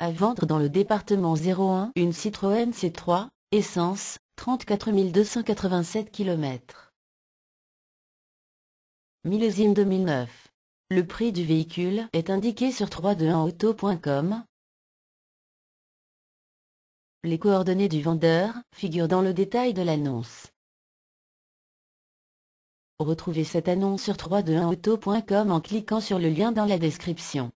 À vendre dans le département 01 une Citroën C3, essence, 34 287 km. Millésime 2009. Le prix du véhicule est indiqué sur 321auto.com. Les coordonnées du vendeur figurent dans le détail de l'annonce. Retrouvez cette annonce sur 321auto.com en cliquant sur le lien dans la description.